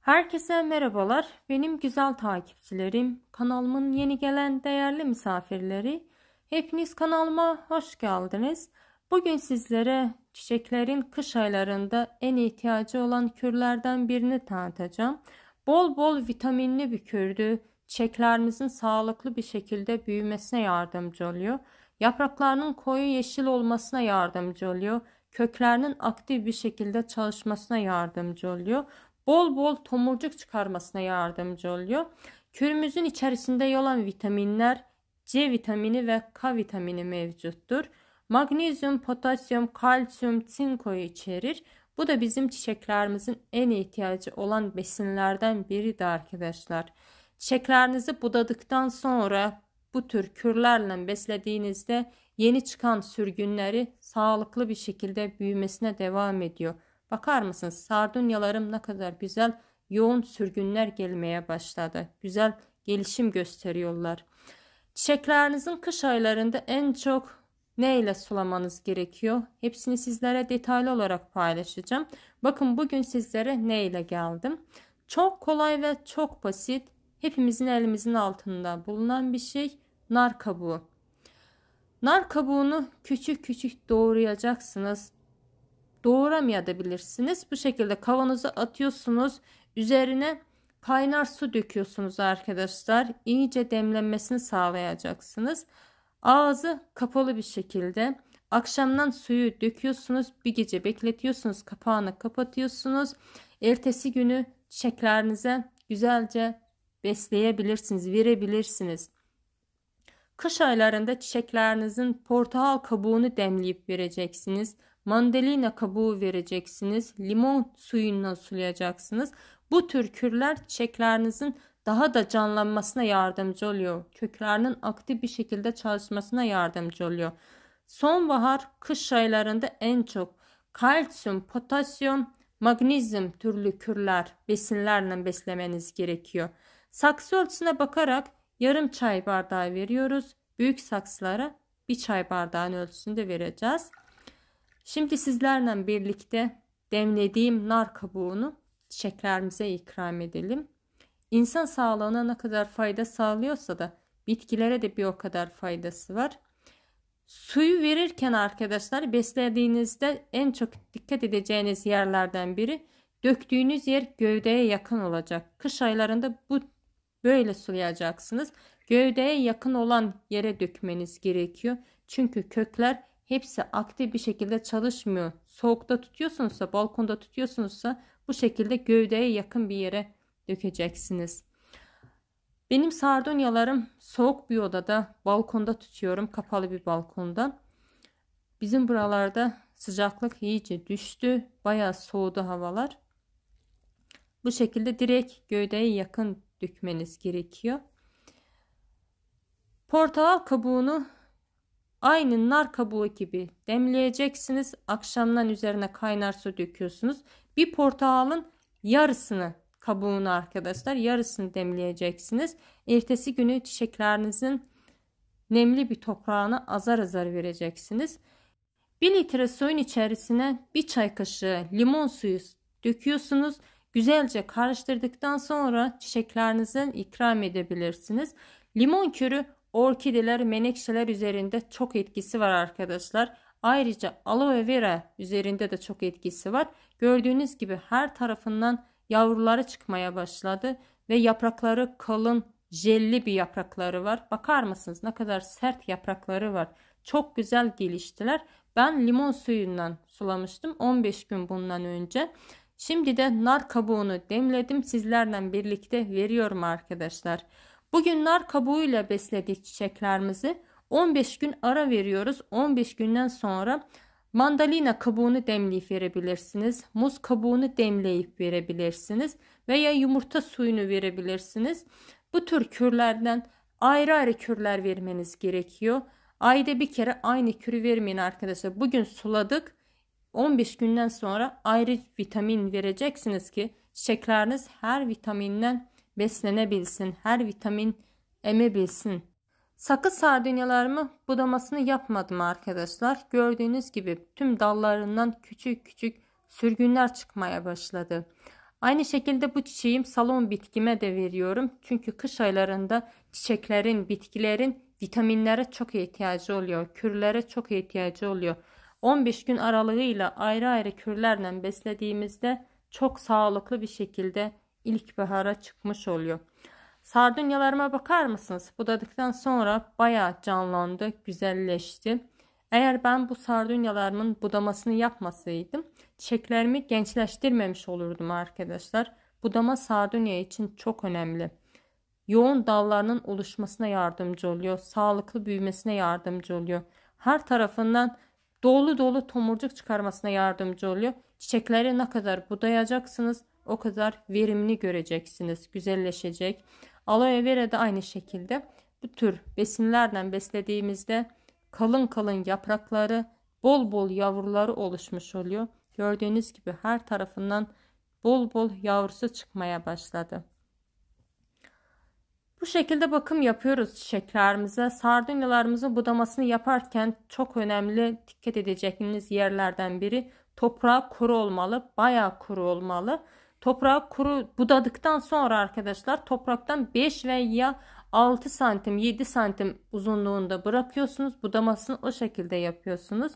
Herkese merhabalar. Benim güzel takipçilerim, kanalımın yeni gelen değerli misafirleri, hepiniz kanalıma hoş geldiniz. Bugün sizlere çiçeklerin kış aylarında en ihtiyacı olan kürlerden birini tanıtacağım. Bol bol vitaminli bir kürdü. Çiçeklerimizin sağlıklı bir şekilde büyümesine yardımcı oluyor. Yapraklarının koyu yeşil olmasına yardımcı oluyor köklerinin aktif bir şekilde çalışmasına yardımcı oluyor bol bol tomurcuk çıkarmasına yardımcı oluyor. Kürümüzün içerisinde olan vitaminler C vitamini ve K vitamini mevcuttur. Magnezyum, potasyum, kalsiyum, çinkoyu içerir. Bu da bizim çiçeklerimizin en ihtiyacı olan besinlerden biri de arkadaşlar. Çiçeklerinizi budadıktan sonra bu tür kürlerle beslediğinizde yeni çıkan sürgünleri sağlıklı bir şekilde büyümesine devam ediyor. Bakar mısınız sardunyalarım ne kadar güzel yoğun sürgünler gelmeye başladı. Güzel gelişim gösteriyorlar. Çiçeklerinizin kış aylarında en çok ne ile sulamanız gerekiyor? Hepsini sizlere detaylı olarak paylaşacağım. Bakın bugün sizlere ne ile geldim. Çok kolay ve çok basit. Hepimizin elimizin altında bulunan bir şey nar kabuğu. Nar kabuğunu küçük küçük doğrayacaksınız doğramayabilirsiniz. Bu şekilde kavanozu atıyorsunuz. Üzerine kaynar su döküyorsunuz arkadaşlar. İyice demlenmesini sağlayacaksınız. Ağzı kapalı bir şekilde akşamdan suyu döküyorsunuz. Bir gece bekletiyorsunuz. Kapağını kapatıyorsunuz. Ertesi günü çiçeklerinize güzelce besleyebilirsiniz, verebilirsiniz. Kış aylarında çiçeklerinizin portakal kabuğunu demleyip vereceksiniz mandalina kabuğu vereceksiniz, limon suyundan sulayacaksınız. Bu tür kürler çiçeklerinizin daha da canlanmasına yardımcı oluyor. Köklerinin aktif bir şekilde çalışmasına yardımcı oluyor. Sonbahar, kış aylarında en çok kalsiyum, potasyum, magnezyum türlü kürler, besinlerle beslemeniz gerekiyor. Saksı ölçüsüne bakarak yarım çay bardağı veriyoruz. Büyük saksılara bir çay bardağının ölçüsünde vereceğiz. Şimdi sizlerle birlikte demlediğim nar kabuğunu çiçeklerimize ikram edelim. İnsan sağlığına ne kadar fayda sağlıyorsa da bitkilere de bir o kadar faydası var. Suyu verirken arkadaşlar beslediğinizde en çok dikkat edeceğiniz yerlerden biri döktüğünüz yer gövdeye yakın olacak. Kış aylarında bu böyle sulayacaksınız. Gövdeye yakın olan yere dökmeniz gerekiyor. Çünkü kökler hepsi aktif bir şekilde çalışmıyor. Soğukta tutuyorsunuzsa, balkonda tutuyorsunuzsa bu şekilde gövdeye yakın bir yere dökeceksiniz. Benim sardunyalarım soğuk bir odada, balkonda tutuyorum, kapalı bir balkonda. Bizim buralarda sıcaklık iyice düştü. Bayağı soğudu havalar. Bu şekilde direkt gövdeye yakın dökmeniz gerekiyor. Portakal kabuğunu Aynı nar kabuğu gibi demleyeceksiniz. Akşamdan üzerine kaynar su döküyorsunuz. Bir portakalın yarısını kabuğunu arkadaşlar yarısını demleyeceksiniz. Ertesi günü çiçeklerinizin nemli bir toprağına azar azar vereceksiniz. 1 litre suyun içerisine 1 çay kaşığı limon suyu döküyorsunuz. Güzelce karıştırdıktan sonra çiçeklerinizin ikram edebilirsiniz. Limon kürü Orkideler, menekşeler üzerinde çok etkisi var arkadaşlar. Ayrıca aloe vera üzerinde de çok etkisi var. Gördüğünüz gibi her tarafından yavruları çıkmaya başladı ve yaprakları kalın, jelli bir yaprakları var. Bakar mısınız ne kadar sert yaprakları var. Çok güzel geliştiler. Ben limon suyundan sulamıştım 15 gün bundan önce. Şimdi de nar kabuğunu demledim. Sizlerle birlikte veriyorum arkadaşlar. Bugün nar kabuğuyla besledik çiçeklerimizi. 15 gün ara veriyoruz. 15 günden sonra mandalina kabuğunu demleyip verebilirsiniz. Muz kabuğunu demleyip verebilirsiniz. Veya yumurta suyunu verebilirsiniz. Bu tür kürlerden ayrı ayrı kürler vermeniz gerekiyor. Ayda bir kere aynı kürü vermeyin arkadaşlar. Bugün suladık. 15 günden sonra ayrı vitamin vereceksiniz ki çiçekleriniz her vitaminden beslenebilsin, her vitamin emebilsin. Sakız sardunyalarımı budamasını yapmadım arkadaşlar. Gördüğünüz gibi tüm dallarından küçük küçük sürgünler çıkmaya başladı. Aynı şekilde bu çiçeğim salon bitkime de veriyorum. Çünkü kış aylarında çiçeklerin, bitkilerin vitaminlere çok ihtiyacı oluyor. Kürlere çok ihtiyacı oluyor. 15 gün aralığıyla ayrı ayrı kürlerle beslediğimizde çok sağlıklı bir şekilde ilkbahara çıkmış oluyor. Sardunyalarıma bakar mısınız? Budadıktan sonra bayağı canlandı, güzelleşti. Eğer ben bu sardunyalarımın budamasını yapmasaydım, çiçeklerimi gençleştirmemiş olurdum arkadaşlar. Budama sardunya için çok önemli. Yoğun dallarının oluşmasına yardımcı oluyor, sağlıklı büyümesine yardımcı oluyor. Her tarafından dolu dolu tomurcuk çıkarmasına yardımcı oluyor. Çiçekleri ne kadar budayacaksınız, o kadar verimli göreceksiniz. Güzelleşecek. Aloe vera da aynı şekilde bu tür besinlerden beslediğimizde kalın kalın yaprakları bol bol yavruları oluşmuş oluyor. Gördüğünüz gibi her tarafından bol bol yavrusu çıkmaya başladı. Bu şekilde bakım yapıyoruz çiçeklerimize. Sardunyalarımızın budamasını yaparken çok önemli dikkat edeceğiniz yerlerden biri toprağı kuru olmalı, bayağı kuru olmalı. Toprağı kuru budadıktan sonra arkadaşlar topraktan 5 veya 6 santim 7 santim uzunluğunda bırakıyorsunuz. Budamasını o şekilde yapıyorsunuz.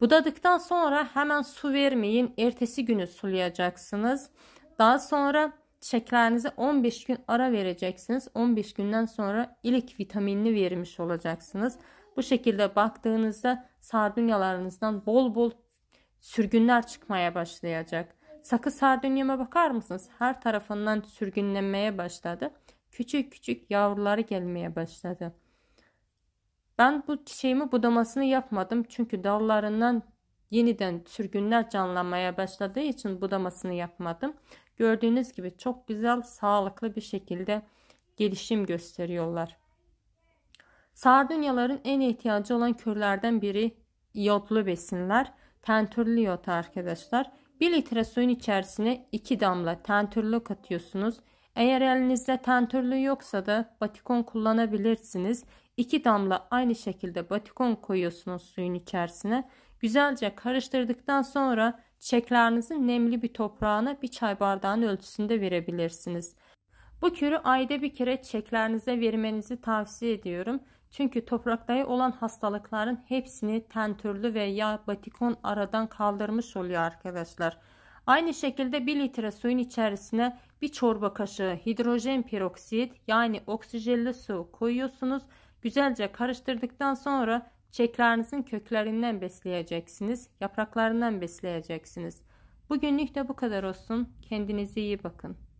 Budadıktan sonra hemen su vermeyin. Ertesi günü sulayacaksınız. Daha sonra çiçeklerinize 15 gün ara vereceksiniz. 15 günden sonra ilik vitaminini vermiş olacaksınız. Bu şekilde baktığınızda sardunyalarınızdan bol bol sürgünler çıkmaya başlayacak. Sakız sardunyama bakar mısınız? Her tarafından sürgünlenmeye başladı. Küçük küçük yavruları gelmeye başladı. Ben bu çiçeğimi budamasını yapmadım çünkü dallarından yeniden sürgünler canlanmaya başladığı için budamasını yapmadım. Gördüğünüz gibi çok güzel, sağlıklı bir şekilde gelişim gösteriyorlar. Sardunyaların en ihtiyacı olan körlerden biri iyodlu besinler. Tentürlü yot arkadaşlar. 1 litre suyun içerisine 2 damla tentürlü katıyorsunuz. Eğer elinizde tentürlü yoksa da batikon kullanabilirsiniz. 2 damla aynı şekilde batikon koyuyorsunuz suyun içerisine. Güzelce karıştırdıktan sonra çiçeklerinizi nemli bir toprağına bir çay bardağının ölçüsünde verebilirsiniz. Bu kürü ayda bir kere çiçeklerinize vermenizi tavsiye ediyorum. Çünkü topraktayı olan hastalıkların hepsini tentürlü veya batikon aradan kaldırmış oluyor arkadaşlar. Aynı şekilde 1 litre suyun içerisine bir çorba kaşığı hidrojen peroksit yani oksijenli su koyuyorsunuz. Güzelce karıştırdıktan sonra çeklerinizin köklerinden besleyeceksiniz. Yapraklarından besleyeceksiniz. Bugünlük de bu kadar olsun. Kendinize iyi bakın.